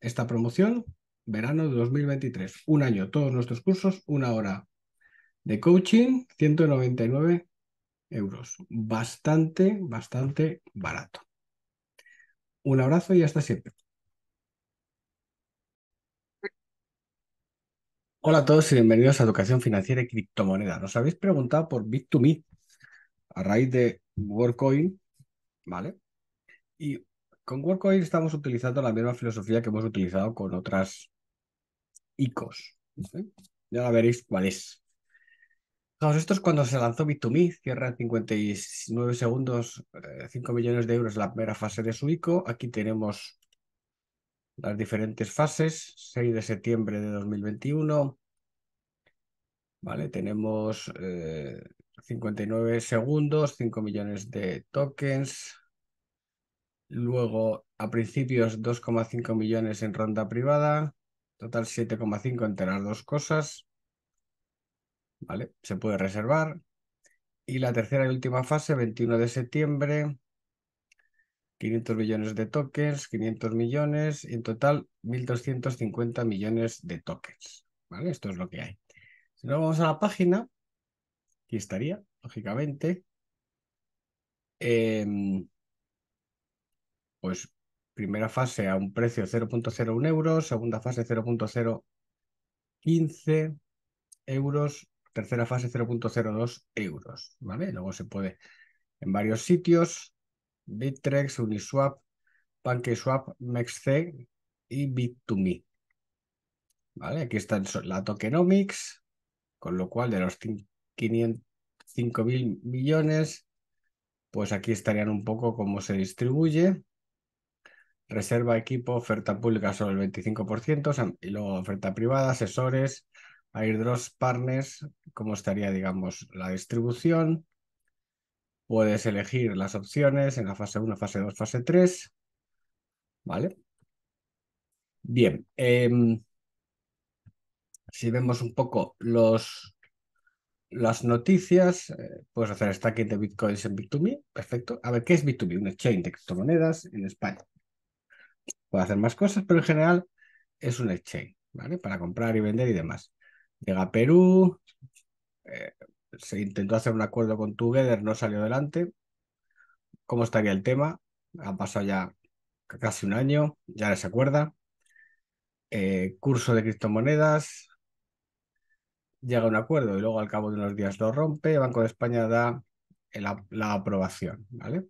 esta promoción, verano de 2023. Un año, todos nuestros cursos, una hora de coaching, 199 euros. Bastante, bastante barato. Un abrazo y hasta siempre. Hola a todos y bienvenidos a Educación Financiera y Criptomoneda. Nos habéis preguntado por Bit2Me a raíz de WorkCoin, ¿vale? Y con WorkCoin estamos utilizando la misma filosofía que hemos utilizado con otras ICOs. Ya veréis cuál es. Todos, esto es cuando se lanzó Bit2Me, cierra en 59 segundos, 5 eh, millones de euros la primera fase de su ICO. Aquí tenemos las diferentes fases, 6 de septiembre de 2021. Vale, tenemos 59 eh, segundos, 5 millones de tokens, Luego, a principios, 2,5 millones en ronda privada. Total 7,5 entre las dos cosas. ¿Vale? Se puede reservar. Y la tercera y última fase, 21 de septiembre, 500 millones de tokens, 500 millones, en total 1.250 millones de tokens. ¿Vale? Esto es lo que hay. Si no vamos a la página, aquí estaría, lógicamente. Em, pues primera fase a un precio 0.01 euros, segunda fase 0.015 euros, tercera fase 0.02 euros, ¿vale? Luego se puede en varios sitios, Bittrex, Uniswap, PancakeSwap, MexC y Bit2Me. ¿Vale? Aquí está la tokenomics, con lo cual de los 5.000 millones, pues aquí estarían un poco cómo se distribuye reserva, equipo, oferta pública solo el 25%, y luego oferta privada, asesores, dos partners, cómo estaría, digamos, la distribución. Puedes elegir las opciones en la fase 1, fase 2, fase 3. ¿Vale? Bien. Em, si vemos un poco los, las noticias, eh, puedes hacer stacking de bitcoins en Bit2Me. Perfecto. A ver, ¿qué es Bit2Me? Un exchange de criptomonedas en España puede hacer más cosas, pero en general es un exchange, ¿vale? Para comprar y vender y demás. Llega a Perú, eh, se intentó hacer un acuerdo con Together, no salió adelante. ¿Cómo estaría el tema? Ha pasado ya casi un año, ya se acuerda. Eh, curso de criptomonedas, llega un acuerdo y luego al cabo de unos días lo rompe, Banco de España da la, la aprobación, ¿vale?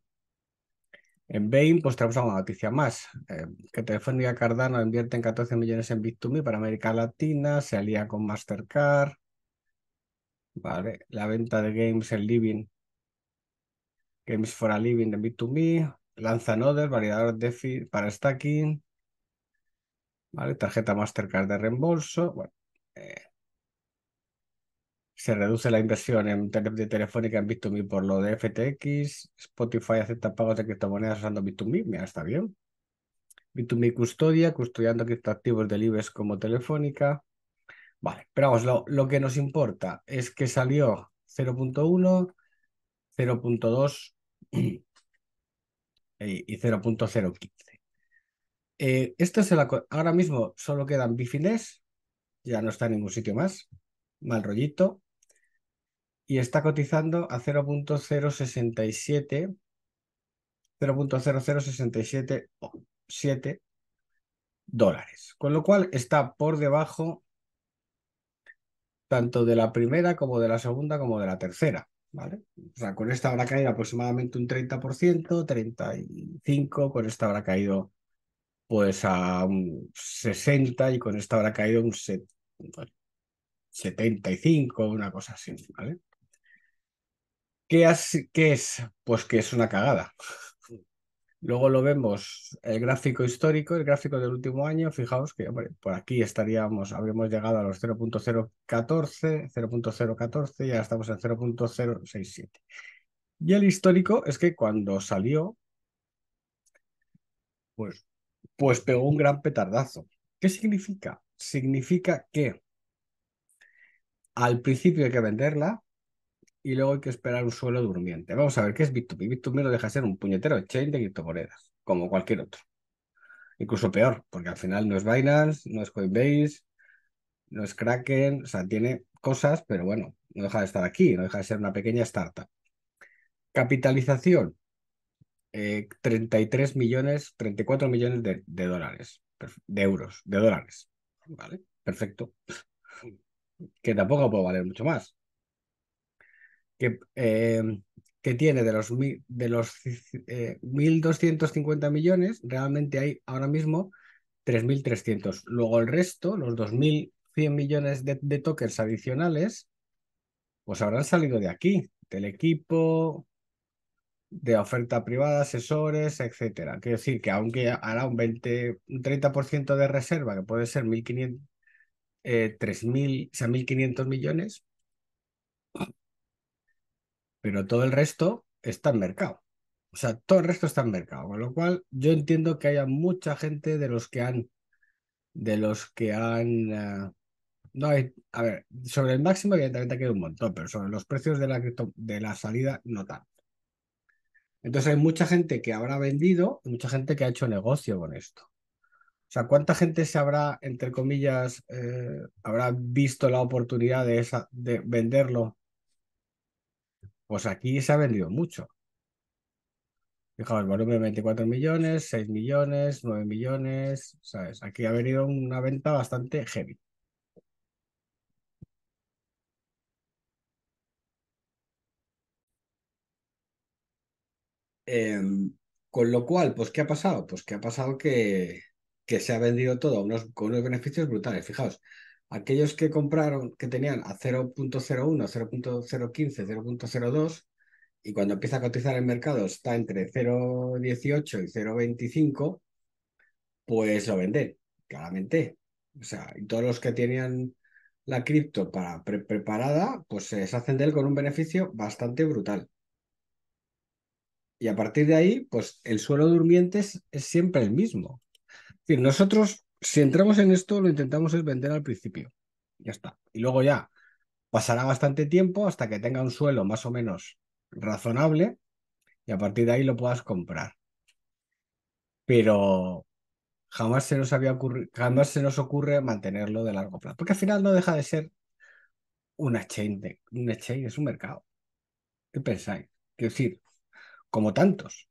En Bain, pues tenemos alguna noticia más, eh, que Telefónica Cardano invierte en 14 millones en Bit2Me para América Latina, se alía con Mastercard, vale, la venta de Games en Living, Games for a Living de Bit2Me, lanza Nodes, de DeFi para stacking, vale, tarjeta Mastercard de reembolso, bueno, eh, se reduce la inversión en de Telefónica en Bit2Me por lo de FTX, Spotify acepta pagos de criptomonedas usando Bit2Me, mira, está bien. Bit2Me custodia, custodiando criptoactivos del IBEX como Telefónica. Vale, pero vamos, lo, que nos importa es que salió 0.1, 0.2 y, 0.015. Eh, esto es ahora mismo solo quedan Bifines. ya no está en ningún sitio más, mal rollito y está cotizando a 0.067 0.00677 dólares, con lo cual está por debajo tanto de la primera como de la segunda como de la tercera, ¿vale? O sea, con esta habrá caído aproximadamente un 30%, 35, con esta habrá caído pues a un 60 y con esta habrá caído un 75, una cosa así, ¿vale? ¿Qué, es? Pues que es una cagada. Luego lo vemos, el gráfico histórico, el gráfico del último año, fijaos que por aquí estaríamos, habríamos llegado a los 0.014, 0.014 ya estamos en 0.067. Y el histórico es que cuando salió, pues, pues pegó un gran petardazo. ¿Qué significa? Significa que al principio hay que venderla, y luego hay que esperar un suelo durmiente. Vamos a ver qué es 2 me no deja de ser un puñetero chain de criptomonedas, como cualquier otro. Incluso peor, porque al final no es Binance, no es Coinbase, no es Kraken, o sea, tiene cosas, pero bueno, no deja de estar aquí, no deja de ser una pequeña startup. Capitalización, 33 eh, millones, 34 millones de, dólares, de euros, de dólares. Vale, perfecto. Mm. Que tampoco puede valer mucho más. Eh, que, tiene de los, de los 1.250 eh, millones, realmente hay ahora mismo 3.300. Luego el resto, los 2.100 millones de, de tokens adicionales, pues habrán salido de aquí, del equipo, de oferta privada, asesores, etcétera. Quiero decir que aunque hará un 20, un 30% de reserva, que puede ser 3.000, 1.500 eh, millones, pero todo el resto está en mercado. O sea, todo el resto está en mercado, con lo cual yo entiendo que haya mucha gente de los que han, de los que han, ah, no hay, a ver, sobre el máximo evidentemente queda un montón, pero sobre los precios de la, de la salida no tanto. Entonces hay mucha gente que habrá vendido y mucha gente que ha hecho negocio con esto. O sea, ¿cuánta gente se habrá, entre comillas, eh, habrá visto la oportunidad de, esa, de venderlo pues aquí se ha vendido mucho. Fijaos, volumen 24 millones, 6 millones, 9 millones, ¿sabes? Aquí ha venido una venta bastante heavy. Em, con lo cual, pues, ¿qué ha pasado? Pues que ha pasado que, que se ha vendido todo unos, con unos beneficios brutales. Fijaos, aquellos que compraron, que tenían a 0.01, 0.015, 0.02, y cuando empieza a cotizar el mercado está entre 0.18 y 0.25, pues lo venden, claramente. O sea, y todos los que tenían la cripto para preparada, pues se hacen de él con un beneficio bastante brutal. Y a partir de ahí, pues el suelo durmiente es, es siempre el mismo. Es decir, nosotros si entramos en esto, lo intentamos es vender al principio. Ya está. Y luego ya pasará bastante tiempo hasta que tenga un suelo más o menos razonable y a partir de ahí lo puedas comprar. Pero jamás se nos había jamás se nos ocurre mantenerlo de largo plazo. Porque al final no deja de ser una chain, de... una chain es un mercado. ¿Qué pensáis? Quiero decir, como tantos.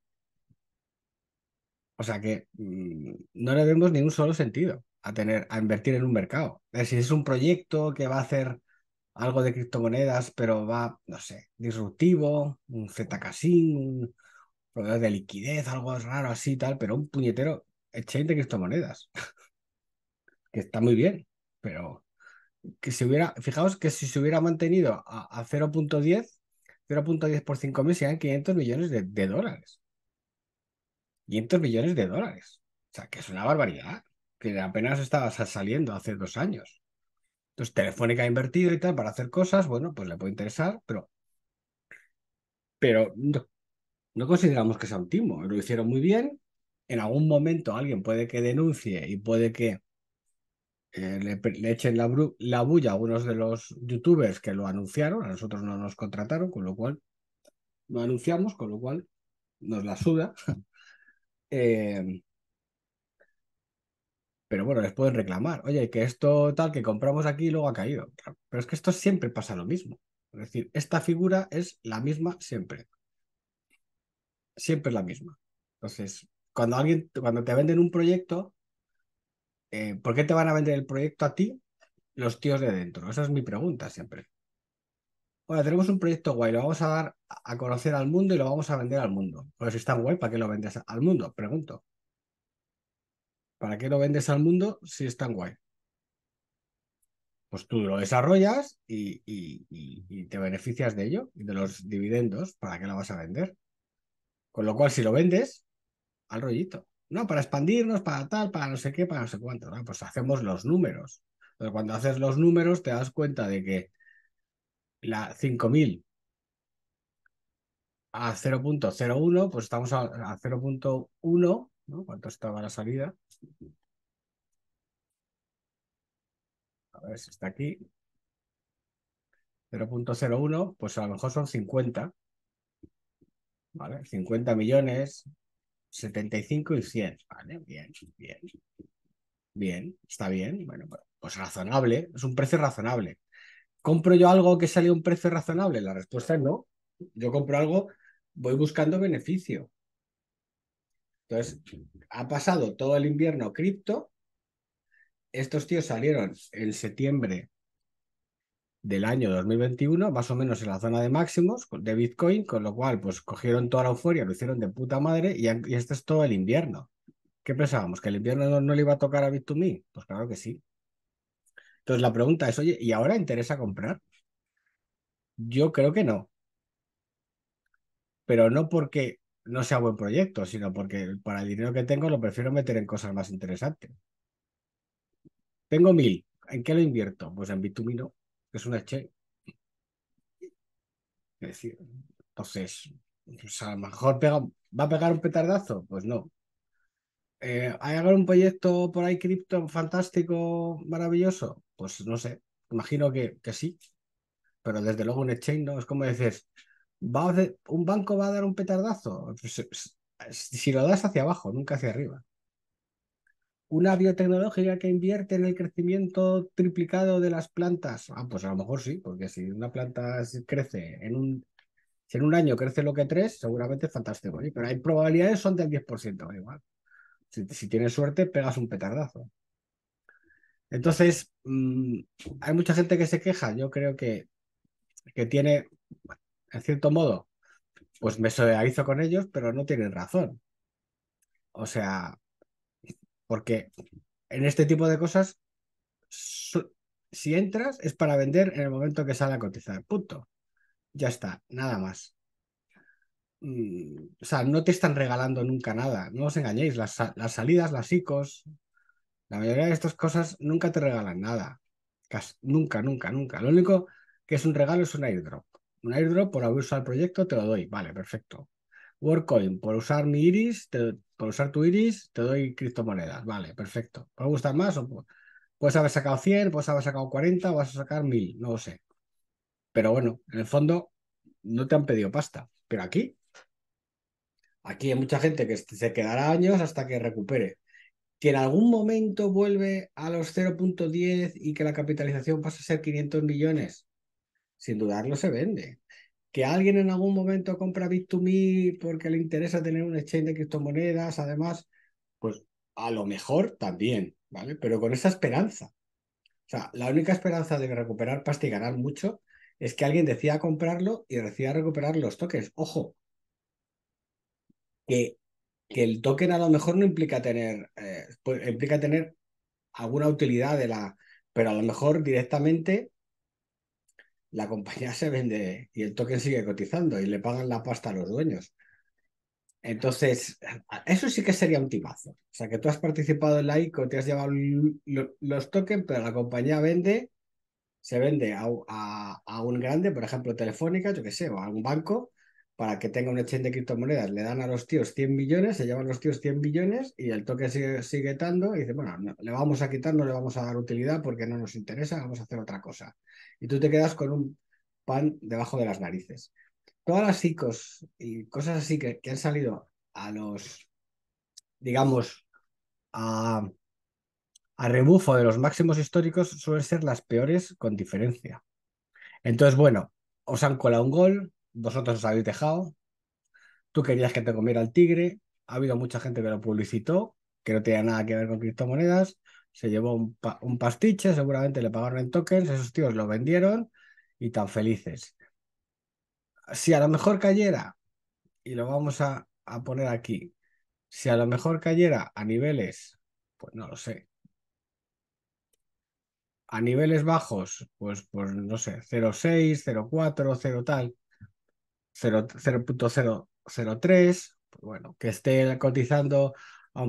O sea que mm, no le vemos un solo sentido a tener, a invertir en un mercado. Es Si es un proyecto que va a hacer algo de criptomonedas, pero va, no sé, disruptivo, un Zcasin, un proveedor de liquidez, algo raro así tal, pero un puñetero exchange de criptomonedas. que está muy bien, pero que si hubiera, fijaos que si se hubiera mantenido a, 0.10, 0.10 por 5.000 serían 500 millones de dólares millones de dólares. O sea, que es una barbaridad, que apenas estaba saliendo hace dos años. Entonces, Telefónica ha invertido y tal para hacer cosas, bueno, pues le puede interesar, pero, pero no, consideramos que sea un timo. Lo hicieron muy bien. En algún momento alguien puede que denuncie y puede que eh, le, echen la, bulla a algunos de los youtubers que lo anunciaron. A nosotros no nos contrataron, con lo cual lo anunciamos, con lo cual nos la suda. Em, pero bueno, les pueden reclamar, oye, que esto tal que compramos aquí luego ha caído. Pero es que esto siempre pasa lo mismo. Es decir, esta figura es la misma siempre. Siempre es la misma. Entonces, cuando alguien, cuando te venden un proyecto, eh, ¿por qué te van a vender el proyecto a ti los tíos de dentro? Esa es mi pregunta siempre. Bueno, tenemos un proyecto guay, lo vamos a dar a conocer al mundo y lo vamos a vender al mundo. Pero pues si está guay, ¿para qué lo vendes al mundo? Pregunto. ¿Para qué lo vendes al mundo si es tan guay? Pues tú lo desarrollas y, te beneficias de ello y de los dividendos. ¿Para qué lo vas a vender? Con lo cual, si lo vendes, al rollito. No, para expandirnos, para tal, para no sé qué, para no sé cuánto. Ah, pues hacemos los números. Pero cuando haces los números, te das cuenta de que la 5000 a 0.01, pues estamos a, 0.1, ¿no? ¿Cuánto estaba la salida? A ver si está aquí. 0.01, pues a lo mejor son 50. ¿Vale? 50 millones, 75 y 100. ¿Vale? Bien, bien. Bien, está bien. Bueno, pues razonable. Es un precio razonable. ¿Compro yo algo que sale a un precio razonable? La respuesta es no. Yo compro algo, voy buscando beneficio. Entonces, ha pasado todo el invierno cripto. Estos tíos salieron en septiembre del año 2021, más o menos en la zona de máximos de Bitcoin, con lo cual, pues cogieron toda la euforia, lo hicieron de puta madre y, este es todo el invierno. ¿Qué pensábamos? ¿Que el invierno no, no le iba a tocar a Bit2Me? Pues claro que sí. Entonces la pregunta es, oye, ¿y ahora interesa comprar? Yo creo que no. Pero no porque no sea buen proyecto, sino porque para el dinero que tengo lo prefiero meter en cosas más interesantes. Tengo mil. ¿En qué lo invierto? Pues en bitumino, que es una exchange. entonces, pues a lo mejor va a pegar un petardazo. Pues no. Eh, ¿Hay algún proyecto por ahí cripto fantástico, maravilloso? Pues no sé, imagino que, que sí, pero desde luego un exchange no, es como dices, ¿va un banco va a dar un petardazo, pues, eh, pues, si lo das hacia abajo, nunca hacia arriba. Una biotecnológica que invierte en el crecimiento triplicado de las plantas, ah, pues a lo mejor sí, porque si una planta crece en un, en un año crece lo que tres, seguramente es fantástico, pero hay probabilidades son del 10%, igual si, tienes suerte, pegas un petardazo. Entonces, mm, hay mucha gente que se queja. Yo creo que, que tiene, en cierto modo, pues me solidarizo con ellos, pero no tienen razón. O sea, porque en este tipo de cosas, si entras es para vender en el momento que sale a cotizar. Punto. Ya está, nada más. Mm, o sea, no te están regalando nunca nada, no os engañéis, las, salidas, las ICOs, la mayoría de estas cosas nunca te regalan nada, nunca, nunca, nunca. Lo único que es un regalo es un airdrop. Un airdrop por haber usado el proyecto te lo doy, vale, perfecto. WorkCoin, por usar mi iris, por usar tu iris, te doy criptomonedas, vale, perfecto. ¿Te gustar más? puedes haber sacado 100, puedes haber sacado 40, vas a sacar 1000, no lo sé. Pero bueno, en el fondo no te han pedido pasta. Pero aquí Aquí hay mucha gente que se quedará años hasta que recupere. que en algún momento vuelve a los 0.10 y que la capitalización pasa a ser 500 millones, sin dudarlo se vende. Que alguien en algún momento compra Bit2Me porque le interesa tener un exchange de criptomonedas, además, pues a lo mejor también, ¿vale? Pero con esa esperanza. O sea, la única esperanza de recuperar pasta y ganar mucho es que alguien decida comprarlo y decida recuperar los toques, Ojo, que, el token a lo mejor no implica tener, eh, pues, implica tener alguna utilidad de la, pero a lo mejor directamente la compañía se vende y el token sigue cotizando y le pagan la pasta a los dueños. Entonces, eso sí que sería un timazo. O sea, que tú has participado en la ICO, te has llevado los tokens, pero la compañía vende, se vende a, a un grande, por ejemplo, Telefónica, yo qué sé, o a un banco, para que tenga un exchange de criptomonedas. Le dan a los tíos 100 millones, se llevan los tíos 100 millones y el toque sigue, dando y dice, bueno, le vamos a quitar, no le vamos a dar utilidad porque no nos interesa, vamos a hacer otra cosa. Y tú te quedas con un pan debajo de las narices. Todas las ICOs y cosas así que, han salido a los, digamos, a, a rebufo de los máximos históricos suelen ser las peores con diferencia. Entonces, bueno, os han colado un gol, vosotros os habéis dejado, tú querías que te comiera el tigre, ha habido mucha gente que lo publicitó, que no tenía nada que ver con criptomonedas, se llevó un, pastiche, seguramente le pagaron en tokens, esos tíos lo vendieron y tan felices. Si a lo mejor cayera, y lo vamos a, a poner aquí, si a lo mejor cayera a niveles, pues no lo sé, a niveles bajos, pues, pues no sé, 0,6, 0,4, 0 tal, 0.003, pues bueno, que esté cotizando a,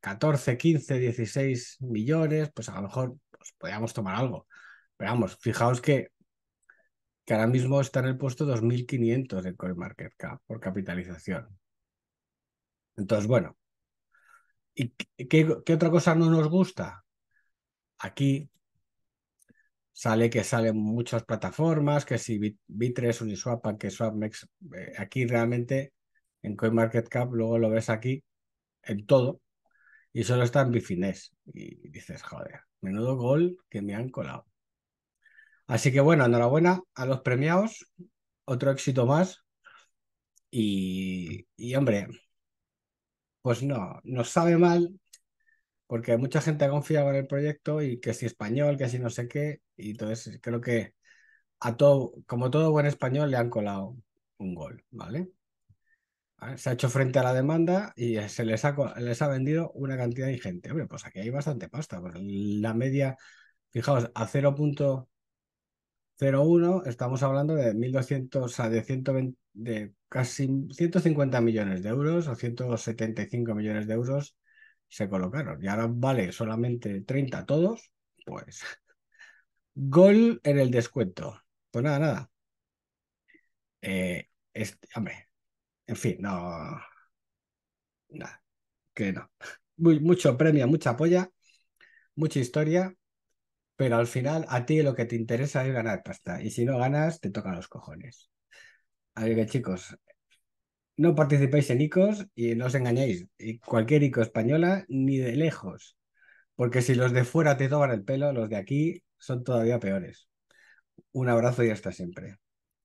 14, 15, 16 millones, pues a lo mejor pues podríamos tomar algo. Pero vamos, fijaos que, que ahora mismo está en el puesto 2.500 de CoinMarketCap por capitalización. Entonces, bueno, ¿y qué, qué otra cosa no nos gusta? Aquí Sale que salen muchas plataformas, que si Bitres, Uniswap, que Swapmex, eh, aquí realmente en CoinMarketCap, luego lo ves aquí, en todo, y solo está en Bifinés. Y dices, joder, menudo gol que me han colado. Así que bueno, enhorabuena a los premiados, otro éxito más. Y, y hombre, pues no, no sabe mal porque mucha gente ha confiado en el proyecto y que si español, que si no sé qué, y entonces creo que a todo, como todo buen español, le han colado un gol, ¿vale? Ah, se ha hecho frente a la demanda y eh, se les ha, les ha vendido una cantidad ingente. Hombre, pues aquí hay bastante pasta. la media, fijaos, a 0.01 estamos hablando de 1.200, o de, 120, de casi 150 millones de euros o 175 millones de euros se colocaron. Y ahora vale solamente 30 todos, pues. Gol en el descuento. Pues nada, nada. este, en fin, no. Nada, que no. Muy, mucho premio, mucha polla, mucha historia, pero al final a ti lo que te interesa es ganar pasta. Y si no ganas, te tocan los cojones. Así que chicos, no participéis en ICOs y no os engañéis. Y cualquier ICO española, ni de lejos. Porque si los de fuera te toman el pelo, los de aquí son todavía peores. Un abrazo y hasta siempre.